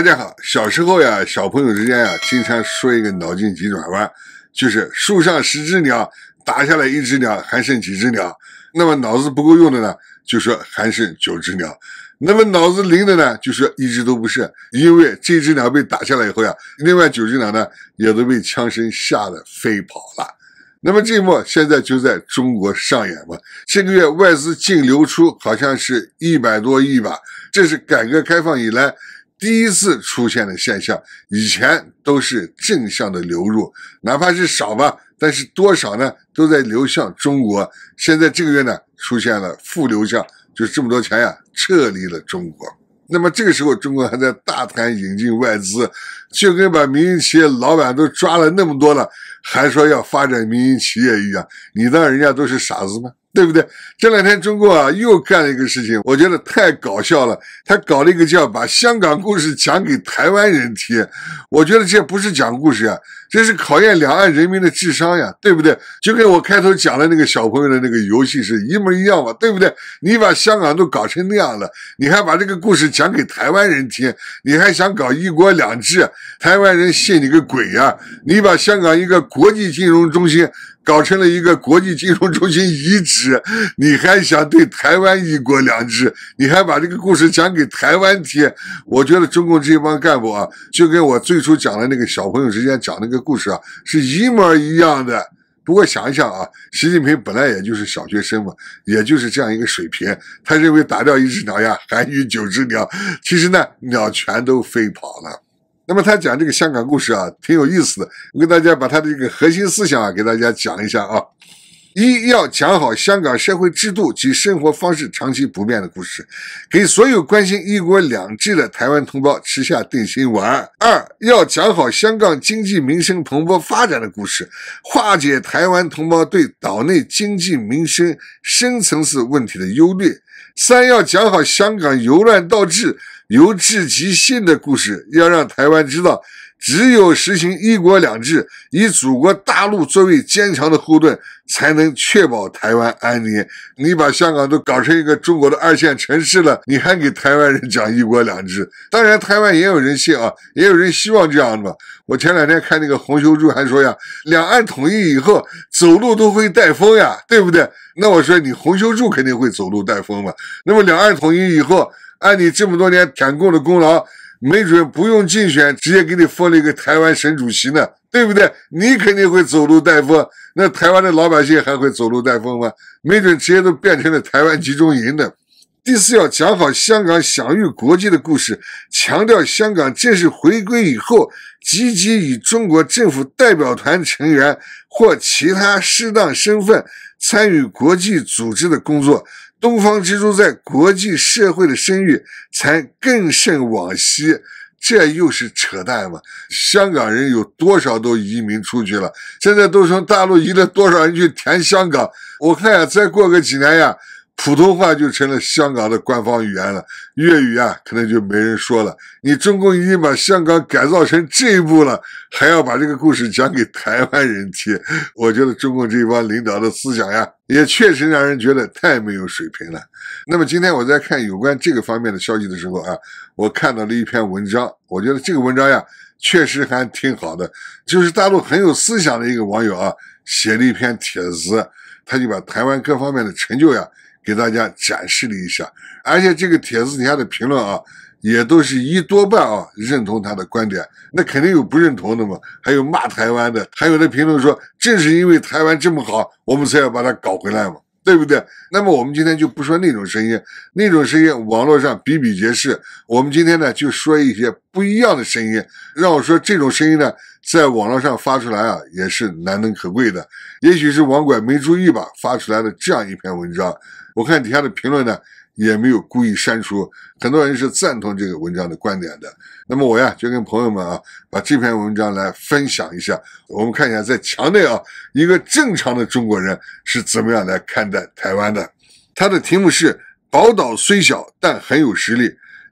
大家好，小时候呀，小朋友之间呀，经常说一个脑筋急转弯，就是树上十只鸟，打下来一只鸟，还剩几只鸟？那么脑子不够用的呢，就说还剩九只鸟；那么脑子灵的呢，就说一只都不剩，因为这只鸟被打下来以后呀，另外九只鸟呢，也都被枪声吓得飞跑了。那么这一幕现在就在中国上演嘛？这个月外资净流出好像是一百多亿吧？这是改革开放以来。第一次出现的现象，以前都是正向的流入，哪怕是少吧，但是多少呢，都在流向中国。现在这个月呢，出现了负流向，就这么多钱呀，撤离了中国。那么这个时候，中国还在大谈引进外资，就跟把民营企业老板都抓了那么多了，还说要发展民营企业一样，你当人家都是傻子吗？对不对？这两天中国啊又干了一个事情，我觉得太搞笑了。他搞了一个叫“把香港故事讲给台湾人听”，我觉得这不是讲故事呀，这是考验两岸人民的智商呀，对不对？就跟我开头讲的那个小朋友的那个游戏是一模一样嘛，对不对？你把香港都搞成那样了，你还把这个故事讲给台湾人听，你还想搞一国两制？台湾人信你个鬼呀！你把香港一个国际金融中心。搞成了一个国际金融中心遗址，你还想对台湾一国两制？你还把这个故事讲给台湾听？我觉得中共这帮干部啊，就跟我最初讲的那个小朋友之间讲那个故事啊，是一模一样的。不过想一想啊，习近平本来也就是小学生嘛，也就是这样一个水平。他认为打掉一只鸟呀，还余九只鸟，其实呢，鸟全都飞跑了。那么他讲这个香港故事啊，挺有意思的。我给大家把他的这个核心思想啊，给大家讲一下啊。一要讲好香港社会制度及生活方式长期不变的故事，给所有关心“一国两制”的台湾同胞吃下定心丸。二要讲好香港经济民生蓬勃发展的故事，化解台湾同胞对岛内经济民生深层次问题的忧虑。三要讲好香港由乱到治。由治及信的故事，要让台湾知道，只有实行一国两制，以祖国大陆作为坚强的后盾，才能确保台湾安宁。你把香港都搞成一个中国的二线城市了，你还给台湾人讲一国两制？当然，台湾也有人信啊，也有人希望这样的。我前两天看那个洪秀柱还说呀，两岸统一以后走路都会带风呀，对不对？那我说你洪秀柱肯定会走路带风嘛。那么两岸统一以后。按你这么多年舔共的功劳，没准不用竞选，直接给你封了一个台湾省主席呢，对不对？你肯定会走路带风，那台湾的老百姓还会走路带风吗？没准直接都变成了台湾集中营呢。第四要讲好香港享誉国际的故事，强调香港正式回归以后，积极与中国政府代表团成员或其他适当身份参与国际组织的工作。东方之珠在国际社会的声誉才更胜往昔，这又是扯淡吗？香港人有多少都移民出去了，现在都从大陆移了多少人去填香港？我看呀，再过个几年呀。普通话就成了香港的官方语言了，粤语啊可能就没人说了。你中共已经把香港改造成这一步了，还要把这个故事讲给台湾人听？我觉得中共这帮领导的思想呀，也确实让人觉得太没有水平了。那么今天我在看有关这个方面的消息的时候啊，我看到了一篇文章，我觉得这个文章呀确实还挺好的，就是大陆很有思想的一个网友啊，写了一篇帖子，他就把台湾各方面的成就呀。给大家展示了一下，而且这个帖子底下的评论啊，也都是一多半啊认同他的观点，那肯定有不认同的嘛，还有骂台湾的，还有的评论说，正是因为台湾这么好，我们才要把它搞回来嘛。对不对？那么我们今天就不说那种声音，那种声音网络上比比皆是。我们今天呢，就说一些不一样的声音。让我说这种声音呢，在网络上发出来啊，也是难能可贵的。也许是网管没注意吧，发出来的这样一篇文章。我看底下的评论呢。也没有故意删除，很多人是赞同这个文章的观点的。那么我呀，就跟朋友们啊，把这篇文章来分享一下。我们看一下，在墙内啊，一个正常的中国人是怎么样来看待台湾的。他的题目是《宝岛虽小，但很有实力》。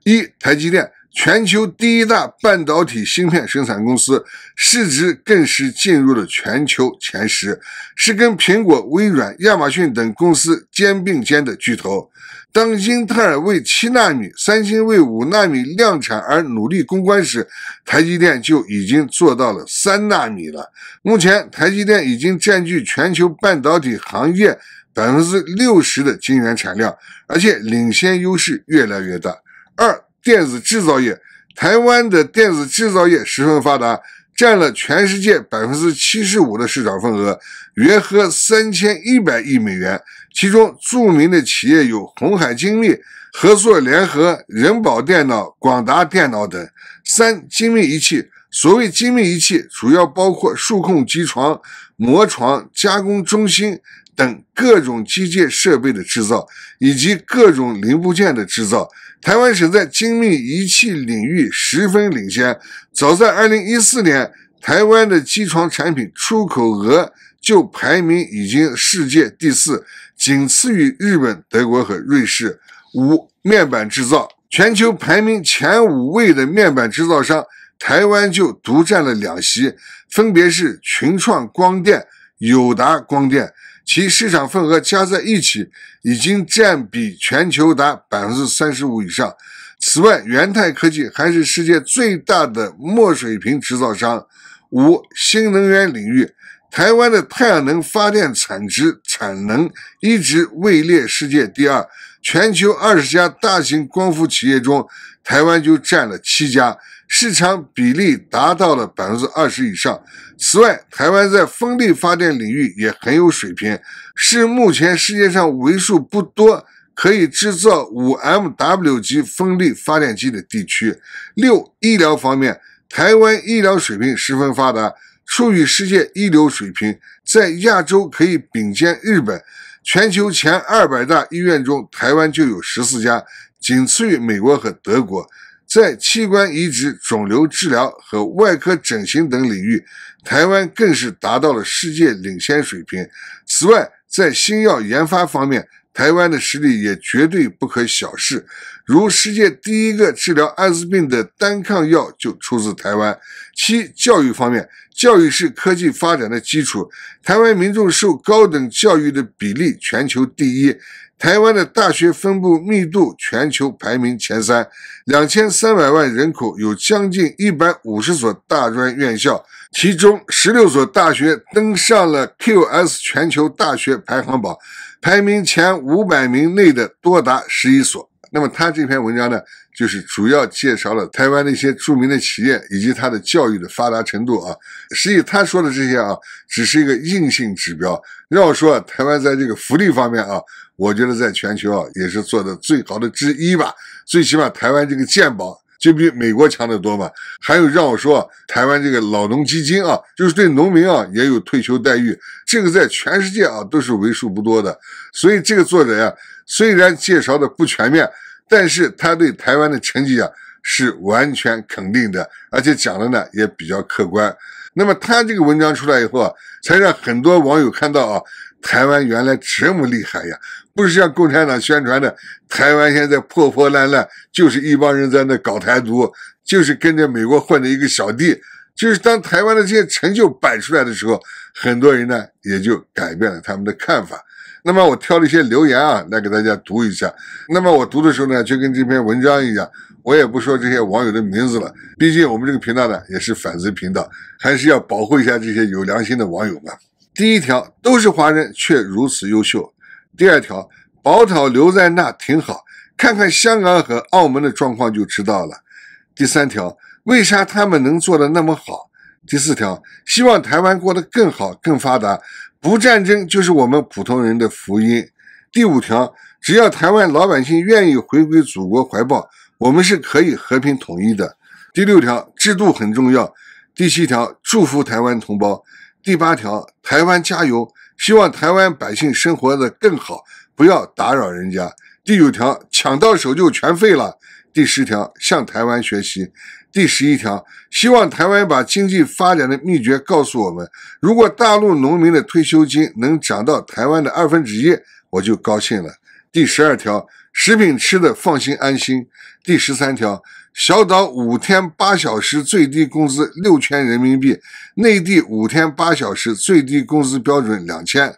一台积电。全球第一大半导体芯片生产公司市值更是进入了全球前十，是跟苹果、微软、亚马逊等公司肩并肩的巨头。当英特尔为七纳米、三星为五纳米量产而努力公关时，台积电就已经做到了三纳米了。目前，台积电已经占据全球半导体行业百分之六十的晶圆产量，而且领先优势越来越大。二电子制造业，台湾的电子制造业十分发达，占了全世界百分之七十五的市场份额，约合三千一百亿美元。其中著名的企业有鸿海精密、合作联合、仁宝电脑、广达电脑等。三精密仪器，所谓精密仪器，主要包括数控机床、磨床、加工中心。等各种机械设备的制造以及各种零部件的制造，台湾省在精密仪器领域十分领先。早在2014年，台湾的机床产品出口额就排名已经世界第四，仅次于日本、德国和瑞士。五面板制造，全球排名前五位的面板制造商，台湾就独占了两席，分别是群创光电、友达光电。其市场份额加在一起，已经占比全球达百分之三十五以上。此外，元泰科技还是世界最大的墨水屏制造商。五、新能源领域，台湾的太阳能发电产值产能一直位列世界第二。全球二十家大型光伏企业中，台湾就占了七家。市场比例达到了百分之二十以上。此外，台湾在风力发电领域也很有水平，是目前世界上为数不多可以制造五 MW 级风力发电机的地区。六、医疗方面，台湾医疗水平十分发达，处于世界一流水平，在亚洲可以并肩日本，全球前二百大医院中，台湾就有十四家，仅次于美国和德国。在器官移植、肿瘤治疗和外科整形等领域，台湾更是达到了世界领先水平。此外，在新药研发方面，台湾的实力也绝对不可小视，如世界第一个治疗艾滋病的单抗药就出自台湾。七、教育方面，教育是科技发展的基础。台湾民众受高等教育的比例全球第一，台湾的大学分布密度全球排名前三。两千三百万人口有将近一百五十所大专院校，其中十六所大学登上了 QS 全球大学排行榜。排名前五百名内的多达十一所。那么他这篇文章呢，就是主要介绍了台湾的一些著名的企业以及它的教育的发达程度啊。实际他说的这些啊，只是一个硬性指标。要说台湾在这个福利方面啊，我觉得在全球啊也是做的最好的之一吧。最起码台湾这个健保。就比美国强得多嘛。还有，让我说，台湾这个老农基金啊，就是对农民啊也有退休待遇，这个在全世界啊都是为数不多的。所以这个作者呀，虽然介绍的不全面，但是他对台湾的成绩啊是完全肯定的，而且讲的呢也比较客观。那么他这个文章出来以后啊，才让很多网友看到啊，台湾原来这么厉害呀。不是像共产党宣传的，台湾现在破破烂烂，就是一帮人在那搞台独，就是跟着美国混的一个小弟。就是当台湾的这些成就摆出来的时候，很多人呢也就改变了他们的看法。那么我挑了一些留言啊来给大家读一下。那么我读的时候呢，就跟这篇文章一样，我也不说这些网友的名字了，毕竟我们这个频道呢也是反思频道，还是要保护一下这些有良心的网友嘛。第一条，都是华人却如此优秀。第二条，宝岛留在那挺好，看看香港和澳门的状况就知道了。第三条，为啥他们能做的那么好？第四条，希望台湾过得更好、更发达，不战争就是我们普通人的福音。第五条，只要台湾老百姓愿意回归祖国怀抱，我们是可以和平统一的。第六条，制度很重要。第七条，祝福台湾同胞。第八条，台湾加油。希望台湾百姓生活的更好，不要打扰人家。第九条，抢到手就全废了。第十条，向台湾学习。第十一条，希望台湾把经济发展的秘诀告诉我们。如果大陆农民的退休金能涨到台湾的二分之一，我就高兴了。第十二条，食品吃的放心安心。第十三条。小岛五天八小时最低工资六千人民币，内地五天八小时最低工资标准两千。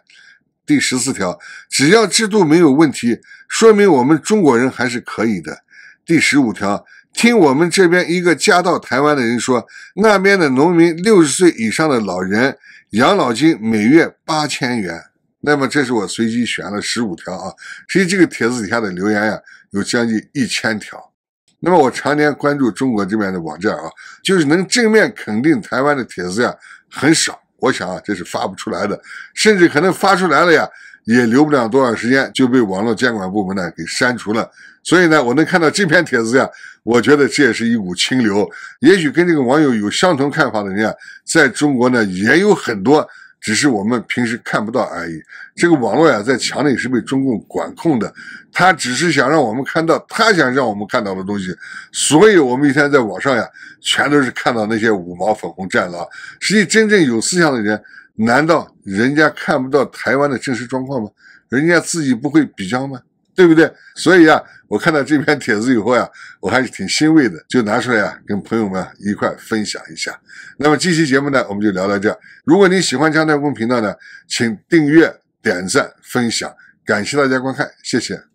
第十四条，只要制度没有问题，说明我们中国人还是可以的。第十五条，听我们这边一个嫁到台湾的人说，那边的农民六十岁以上的老人养老金每月八千元。那么这是我随机选了十五条啊，实这个帖子底下的留言呀，有将近一千条。那么我常年关注中国这边的网站啊，就是能正面肯定台湾的帖子呀很少。我想啊，这是发不出来的，甚至可能发出来了呀，也留不了多少时间就被网络监管部门呢给删除了。所以呢，我能看到这篇帖子呀，我觉得这也是一股清流。也许跟这个网友有相同看法的人啊，在中国呢也有很多。只是我们平时看不到而已。这个网络呀，在墙内是被中共管控的，他只是想让我们看到他想让我们看到的东西。所以我们一天在网上呀，全都是看到那些五毛粉红战狼。实际真正有思想的人，难道人家看不到台湾的真实状况吗？人家自己不会比较吗？对不对？所以啊，我看到这篇帖子以后呀，我还是挺欣慰的，就拿出来呀，跟朋友们一块分享一下。那么这期节目呢，我们就聊到这。如果你喜欢江南公频道呢，请订阅、点赞、分享，感谢大家观看，谢谢。